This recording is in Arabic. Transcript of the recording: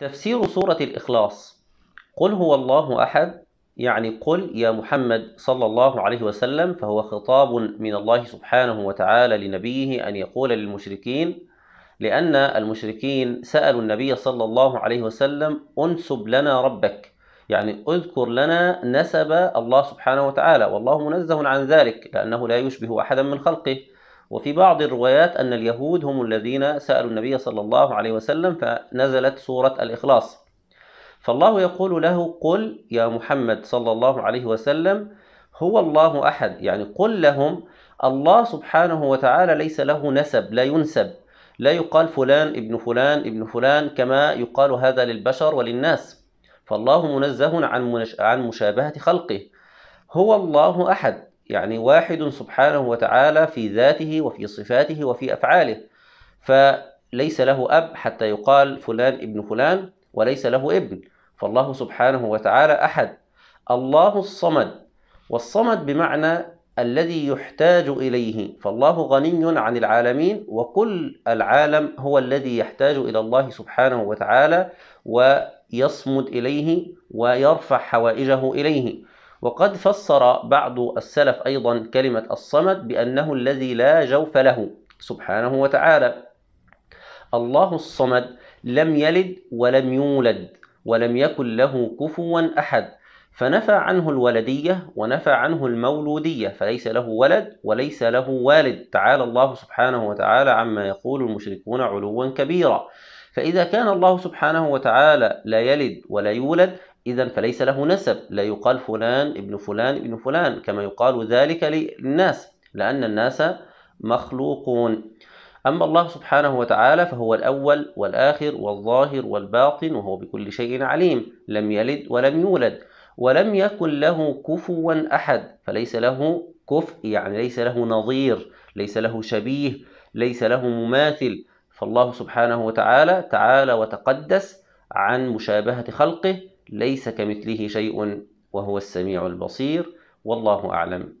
تفسير سورة الإخلاص قل هو الله أحد يعني قل يا محمد صلى الله عليه وسلم فهو خطاب من الله سبحانه وتعالى لنبيه أن يقول للمشركين لأن المشركين سألوا النبي صلى الله عليه وسلم أنسب لنا ربك يعني اذكر لنا نسب الله سبحانه وتعالى والله منزه عن ذلك لأنه لا يشبه أحدا من خلقه وفي بعض الروايات أن اليهود هم الذين سألوا النبي صلى الله عليه وسلم فنزلت سورة الإخلاص فالله يقول له قل يا محمد صلى الله عليه وسلم هو الله أحد يعني قل لهم الله سبحانه وتعالى ليس له نسب لا ينسب لا يقال فلان ابن فلان ابن فلان كما يقال هذا للبشر وللناس فالله منزه عن مشابهة خلقه هو الله أحد يعني واحد سبحانه وتعالى في ذاته وفي صفاته وفي أفعاله فليس له أب حتى يقال فلان ابن فلان وليس له ابن فالله سبحانه وتعالى أحد الله الصمد والصمد بمعنى الذي يحتاج إليه فالله غني عن العالمين وكل العالم هو الذي يحتاج إلى الله سبحانه وتعالى ويصمد إليه ويرفع حوائجه إليه وقد فسر بعض السلف أيضا كلمة الصمد بأنه الذي لا جوف له سبحانه وتعالى الله الصمد لم يلد ولم يولد ولم يكن له كفوا أحد فنفى عنه الولدية ونفى عنه المولودية فليس له ولد وليس له والد تعالى الله سبحانه وتعالى عما يقول المشركون علوا كبيرا فإذا كان الله سبحانه وتعالى لا يلد ولا يولد إذا فليس له نسب لا يقال فلان ابن فلان ابن فلان كما يقال ذلك للناس لأن الناس مخلوقون أما الله سبحانه وتعالى فهو الأول والآخر والظاهر والباطن وهو بكل شيء عليم لم يلد ولم يولد ولم يكن له كفوا أحد فليس له كفء يعني ليس له نظير ليس له شبيه ليس له مماثل فالله سبحانه وتعالى تعالى وتقدس عن مشابهة خلقه ليس كمثله شيء وهو السميع البصير والله أعلم